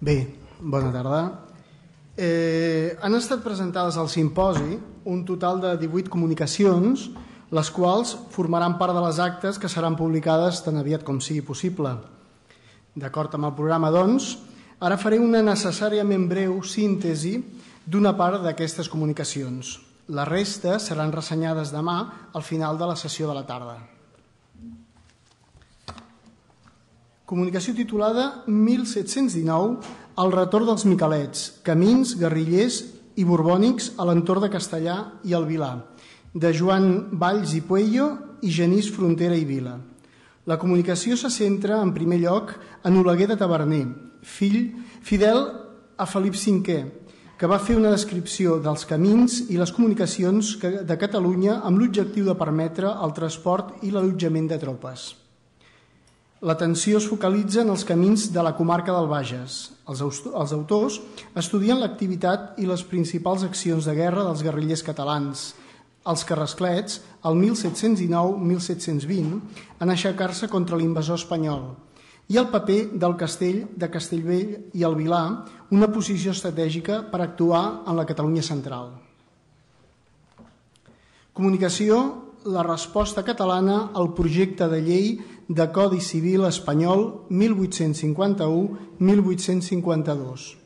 Bé, bona tarda. Eh, han estat presentades al simposi un total de 18 comunicacions, les quals formaran part de les actes que seran publicades tan aviat com sigui possible. D'acord amb el programa, doncs, ara faré una necessàriament breu síntesi d'una part d'aquestes comunicacions. La resta seran ressenyades demà al final de la sessió de la tarda. Comunicació titulada 1719, el retorn dels Miquelets, camins, guerrillers i borbònics a l'entorn de Castellà i el Vilà, de Joan Valls i Puello i Genís Frontera i Vila. La comunicació se centra, en primer lloc, en Oleguer de Taverner, fill fidel a Felip V, que va fer una descripció dels camins i les comunicacions de Catalunya amb l'objectiu de permetre el transport i l'allotjament de tropes. L'atenció es focalitza en els camins de la comarca del Bages. Els, els autors estudien l'activitat i les principals accions de guerra dels guerrillers catalans, els carrasclets, el 1719-1720, en aixecar-se contra l'invasor espanyol, i el paper del castell de Castellvell i el Vilà, una posició estratègica per actuar en la Catalunya central. Comunicació, la resposta catalana al projecte de llei de Codi Civil espanyol 1851-1852,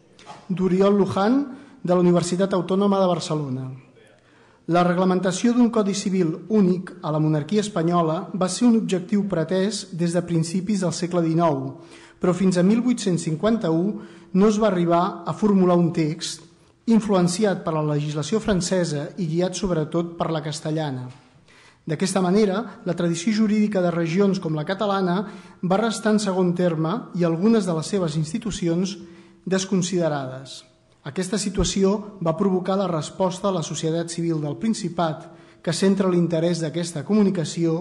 d'Oriol Luján, de la Universitat Autònoma de Barcelona. La reglamentació d'un Codi Civil únic a la monarquia espanyola va ser un objectiu pretès des de principis del segle XIX, però fins a 1851 no es va arribar a formular un text influenciat per la legislació francesa i guiat sobretot per la castellana. D'aquesta manera, la tradició jurídica de regions com la catalana va restar en segon terme i algunes de les seves institucions desconsiderades. Aquesta situació va provocar la resposta a la societat civil del Principat, que centra l'interès d'aquesta comunicació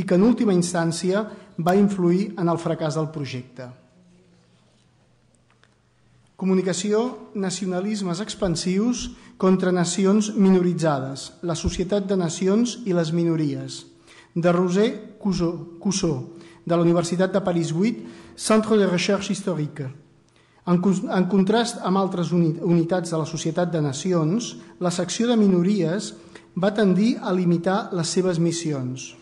i que en última instància va influir en el fracàs del projecte. Comunicació, nacionalismes expansius contra nacions minoritzades, la societat de nacions i les minories. De Roser Cousseau, de la Universitat de París 8, Centre de Recherche Historique. En, en contrast amb altres unitats de la societat de nacions, la secció de minories va tendir a limitar les seves missions.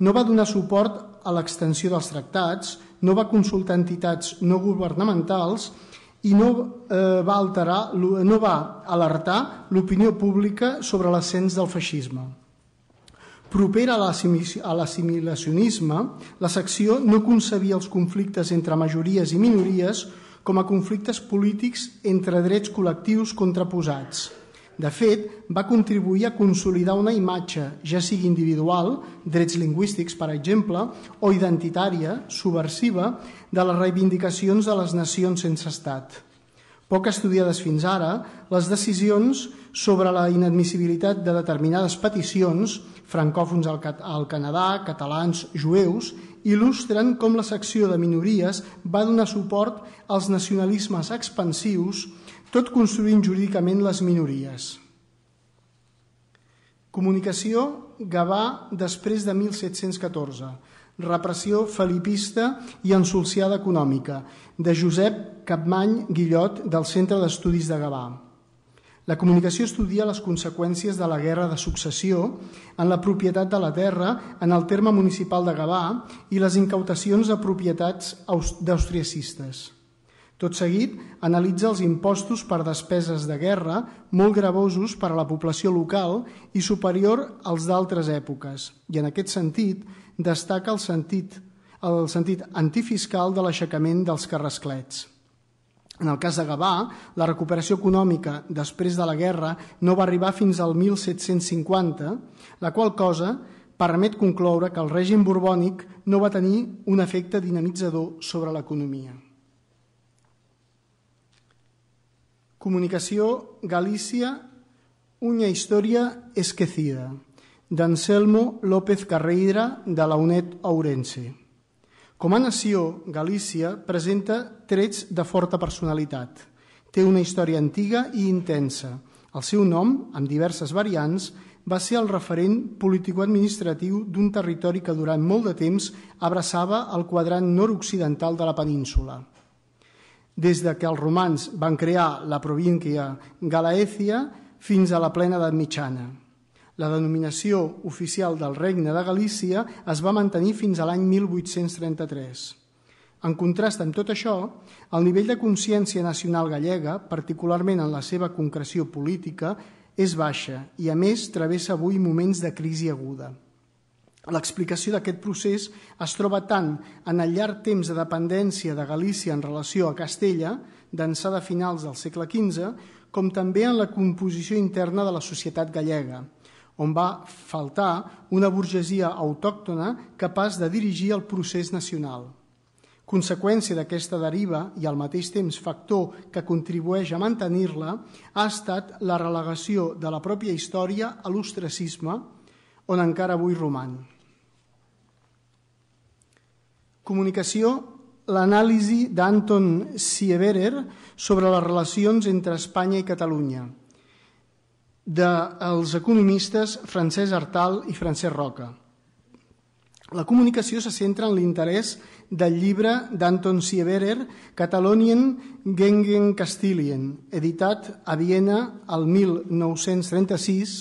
No va donar suport a l'extensió dels tractats, no va consultar entitats no governamentals i no eh, va alterar, no va alertar l'opinió pública sobre l'ascens del feixisme. Propera a l'assimilacionisme, la secció no concebia els conflictes entre majories i minories com a conflictes polítics entre drets col·lectius contraposats, de fet, va contribuir a consolidar una imatge, ja sigui individual, drets lingüístics, per exemple, o identitària, subversiva, de les reivindicacions de les nacions sense estat. Poc estudiades fins ara, les decisions sobre la inadmissibilitat de determinades peticions, francòfons al, al Canadà, catalans, jueus, il·lustren com la secció de minories va donar suport als nacionalismes expansius tot construint jurídicament les minories. Comunicació, Gavà, després de 1714. Repressió felipista i ensolciada econòmica, de Josep Capmany Guillot, del Centre d'Estudis de Gavà. La comunicació estudia les conseqüències de la guerra de successió en la propietat de la terra en el terme municipal de Gavà i les incautacions de propietats d'austriacistes. Tot seguit, analitza els impostos per despeses de guerra molt gravosos per a la població local i superior als d'altres èpoques, i en aquest sentit destaca el sentit, el sentit antifiscal de l'aixecament dels carrasclets. En el cas de Gavà, la recuperació econòmica després de la guerra no va arribar fins al 1750, la qual cosa permet concloure que el règim borbònic no va tenir un efecte dinamitzador sobre l'economia. Comunicació Galícia, Una història esquecida, d'Anselmo López Carreira, de la UNED Ourense. Com a nació, Galícia presenta trets de forta personalitat. Té una història antiga i intensa. El seu nom, amb diverses variants, va ser el referent político administratiu d'un territori que durant molt de temps abraçava el quadrant nord-occidental de la península – des de que els romans van crear la província Galaècia fins a la plena edat mitjana. La denominació oficial del regne de Galícia es va mantenir fins a l'any 1833. En contrast amb tot això, el nivell de consciència nacional gallega, particularment en la seva concreció política, és baixa i, a més, travessa avui moments de crisi aguda. L'explicació d'aquest procés es troba tant en el llarg temps de dependència de Galícia en relació a Castella, d'ençà de finals del segle XV, com també en la composició interna de la societat gallega, on va faltar una burgesia autòctona capaç de dirigir el procés nacional. Conseqüència d'aquesta deriva i al mateix temps factor que contribueix a mantenir-la ha estat la relegació de la pròpia història a l'ostracisme, on encara avui roman. Comunicació, l'anàlisi d'Anton Sieverer sobre les relacions entre Espanya i Catalunya, dels economistes Francesc Artal i Francesc Roca. La comunicació se centra en l'interès del llibre d'Anton Sieverer Catalonien Gengen Castilien, editat a Viena el 1936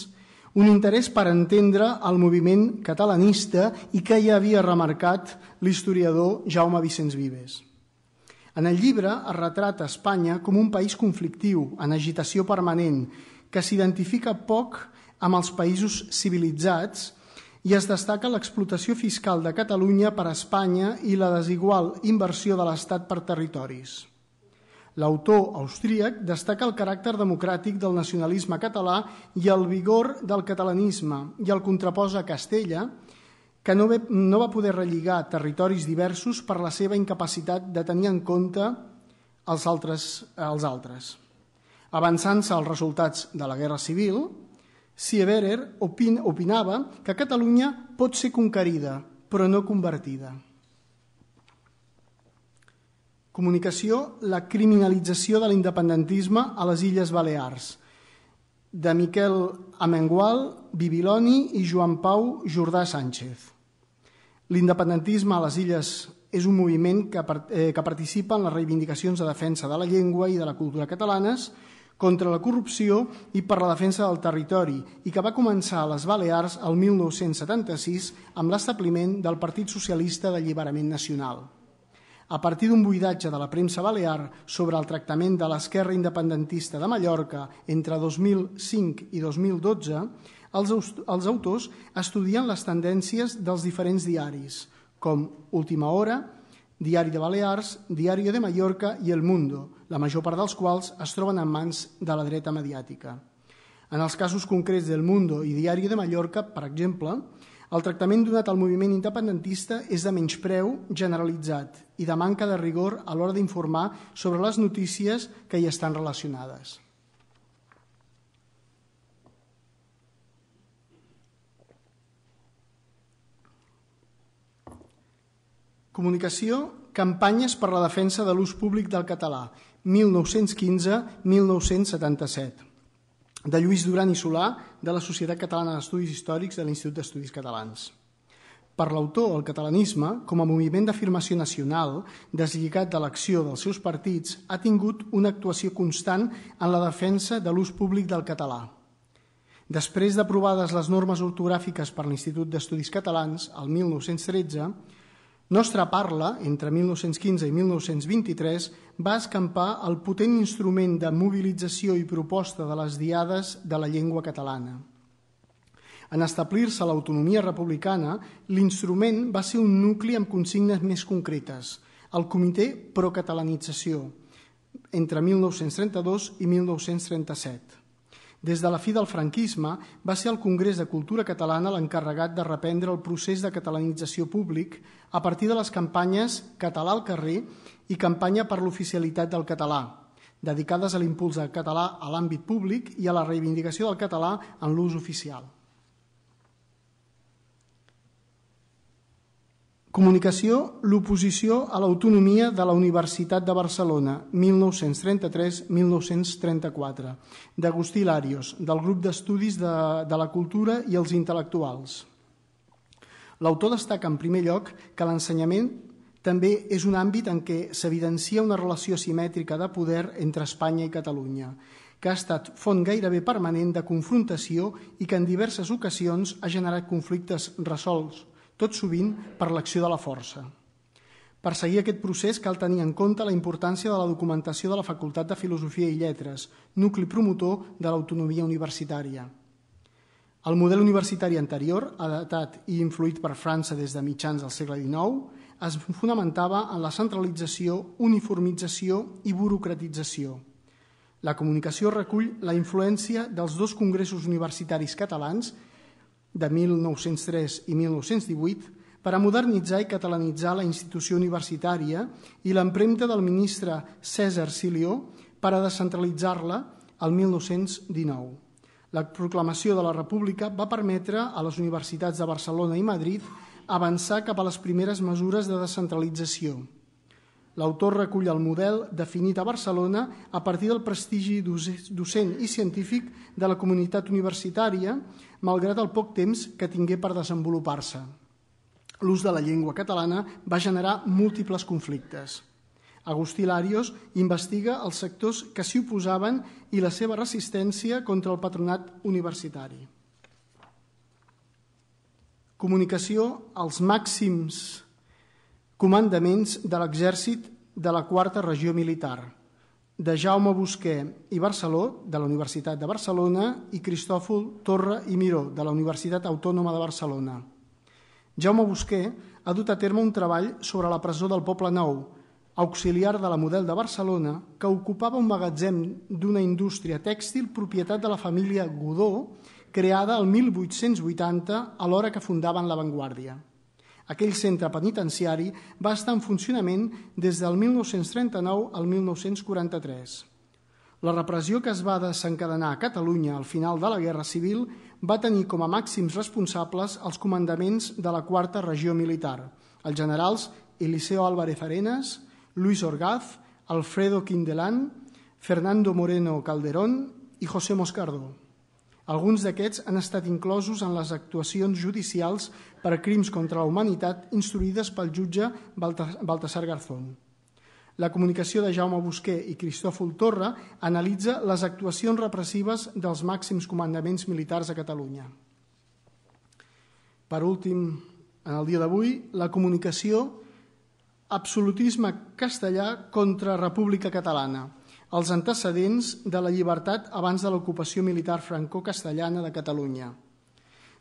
un interès per entendre el moviment catalanista i que ja havia remarcat l'historiador Jaume Vicenç Vives. En el llibre es retrata Espanya com un país conflictiu, en agitació permanent, que s'identifica poc amb els països civilitzats i es destaca l'explotació fiscal de Catalunya per a Espanya i la desigual inversió de l'Estat per territoris. L'autor austríac destaca el caràcter democràtic del nacionalisme català i el vigor del catalanisme i el contraposa a Castella, que no, ve, no va poder relligar territoris diversos per la seva incapacitat de tenir en compte els altres. Els altres. Avançant-se als resultats de la Guerra Civil, Sieverer opin, opinava que Catalunya pot ser conquerida, però no convertida. Comunicació, la criminalització de l'independentisme a les Illes Balears, de Miquel Amengual, Bibiloni i Joan Pau Jordà Sánchez. L'independentisme a les Illes és un moviment que, eh, que participa en les reivindicacions de defensa de la llengua i de la cultura catalanes, contra la corrupció i per la defensa del territori i que va començar a les Balears el 1976 amb l'establiment del Partit Socialista d'Alliberament Nacional a partir d'un buidatge de la premsa balear sobre el tractament de l'esquerra independentista de Mallorca entre 2005 i 2012, els, els autors estudien les tendències dels diferents diaris, com Última Hora, Diari de Balears, Diari de Mallorca i El Mundo, la major part dels quals es troben en mans de la dreta mediàtica. En els casos concrets del Mundo i Diari de Mallorca, per exemple, el tractament donat al moviment independentista és de menyspreu generalitzat i de manca de rigor a l'hora d'informar sobre les notícies que hi estan relacionades. Comunicació, campanyes per la defensa de l'ús públic del català, 1915-1977 de Lluís Duran i Solà de la Societat Catalana d'Estudis Històrics de l'Institut d'Estudis Catalans. Per l'autor, el catalanisme, com a moviment d'afirmació nacional, deslligat de l'acció dels seus partits, ha tingut una actuació constant en la defensa de l'ús públic del català. Després d'aprovades les normes ortogràfiques per l'Institut d'Estudis Catalans, el 1913, nostra Parla, entre 1915 i 1923, va escampar el potent instrument de mobilització i proposta de les diades de la llengua catalana. En establir-se l'autonomia republicana, l'instrument va ser un nucli amb consignes més concretes, el Comitè Procatalanització, entre 1932 i 1937. Des de la fi del franquisme, va ser el Congrés de Cultura Catalana l'encarregat de reprendre el procés de catalanització públic a partir de les campanyes Català al carrer i Campanya per l'oficialitat del català, dedicades a l'impuls del català a l'àmbit públic i a la reivindicació del català en l'ús oficial. Comunicació, l'oposició a l'autonomia de la Universitat de Barcelona, 1933-1934, d'Agustí Larios, del grup d'estudis de, de la cultura i els intel·lectuals. L'autor destaca en primer lloc que l'ensenyament també és un àmbit en què s'evidencia una relació simètrica de poder entre Espanya i Catalunya, que ha estat font gairebé permanent de confrontació i que en diverses ocasions ha generat conflictes resolts tot sovint per l'acció de la força. Per seguir aquest procés cal tenir en compte la importància de la documentació de la Facultat de Filosofia i Lletres, nucli promotor de l'autonomia universitària. El model universitari anterior, adaptat i influït per França des de mitjans del segle XIX, es fonamentava en la centralització, uniformització i burocratització. La comunicació recull la influència dels dos congressos universitaris catalans de 1903 i 1918 per a modernitzar i catalanitzar la institució universitària i l'empremta del ministre César Silió per a descentralitzar-la al 1919. La proclamació de la República va permetre a les universitats de Barcelona i Madrid avançar cap a les primeres mesures de descentralització – L'autor recull el model definit a Barcelona a partir del prestigi docent i científic de la comunitat universitària, malgrat el poc temps que tingué per desenvolupar-se. L'ús de la llengua catalana va generar múltiples conflictes. Agustí Larios investiga els sectors que s'hi oposaven i la seva resistència contra el patronat universitari. Comunicació als màxims comandaments de l'exèrcit de la quarta regió militar, de Jaume Busqué i Barceló, de la Universitat de Barcelona, i Cristòfol Torra i Miró, de la Universitat Autònoma de Barcelona. Jaume Busqué ha dut a terme un treball sobre la presó del Poble Nou, auxiliar de la Model de Barcelona, que ocupava un magatzem d'una indústria tèxtil propietat de la família Godó, creada el 1880 a l'hora que fundaven l'avantguàrdia. Aquell centre penitenciari va estar en funcionament des del 1939 al 1943. La repressió que es va desencadenar a Catalunya al final de la Guerra Civil va tenir com a màxims responsables els comandaments de la quarta regió militar, els generals Eliseo Álvarez Arenas, Luis Orgaz, Alfredo Quindelán, Fernando Moreno Calderón i José Moscardo. Alguns d'aquests han estat inclosos en les actuacions judicials per crims contra la humanitat instruïdes pel jutge Baltasar Garzón. La comunicació de Jaume Busquer i Cristòfol Torra analitza les actuacions repressives dels màxims comandaments militars a Catalunya. Per últim, en el dia d'avui, la comunicació Absolutisme castellà contra República Catalana – els antecedents de la llibertat abans de l'ocupació militar franco-castellana de Catalunya,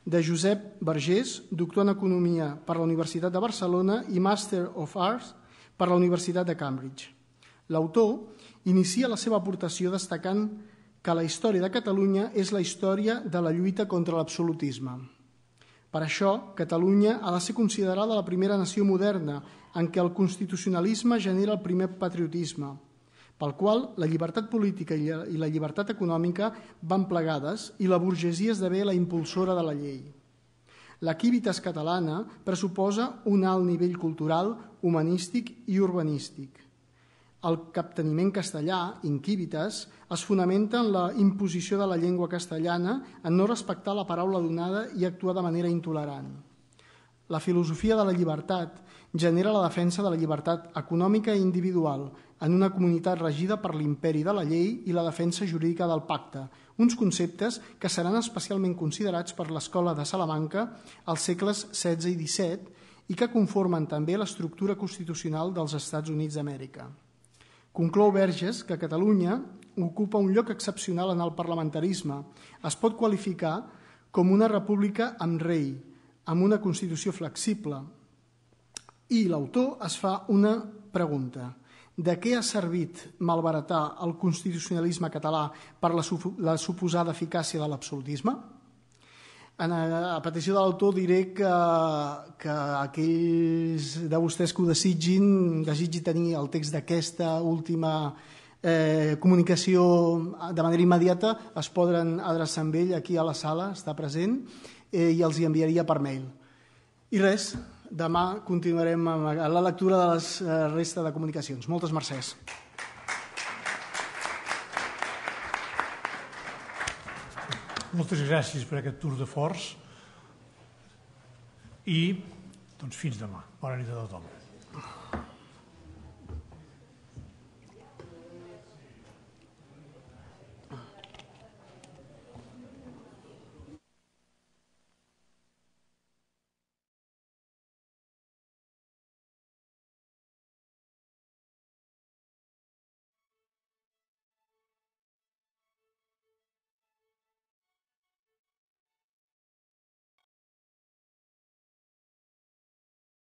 de Josep Vergés, doctor en Economia per la Universitat de Barcelona i Master of Arts per la Universitat de Cambridge. L'autor inicia la seva aportació destacant que la història de Catalunya és la història de la lluita contra l'absolutisme. Per això, Catalunya ha de ser considerada la primera nació moderna en què el constitucionalisme genera el primer patriotisme – pel qual la llibertat política i la llibertat econòmica van plegades i la burgesia esdevé la impulsora de la llei. La quívitas catalana pressuposa un alt nivell cultural, humanístic i urbanístic. El capteniment castellà, inquívitas, es fonamenta en la imposició de la llengua castellana en no respectar la paraula donada i actuar de manera intolerant. La filosofia de la llibertat genera la defensa de la llibertat econòmica i individual en una comunitat regida per l'imperi de la llei i la defensa jurídica del pacte, uns conceptes que seran especialment considerats per l'Escola de Salamanca als segles XVI i XVII i que conformen també l'estructura constitucional dels Estats Units d'Amèrica. Conclou Verges que Catalunya ocupa un lloc excepcional en el parlamentarisme. Es pot qualificar com una república amb rei, amb una Constitució flexible. I l'autor es fa una pregunta. De què ha servit malbaratar el constitucionalisme català per la, la suposada eficàcia de l'absolutisme? En, eh, a petició de l'autor diré que, que aquells de vostès que ho desitgin, desitgi tenir el text d'aquesta última eh, comunicació de manera immediata, es podran adreçar amb ell aquí a la sala, està present, eh, i els hi enviaria per mail. I res, demà continuarem amb la lectura de les eh, resta de comunicacions. Moltes mercès. Moltes gràcies per aquest tour de forç i doncs, fins demà. Bona nit a tothom.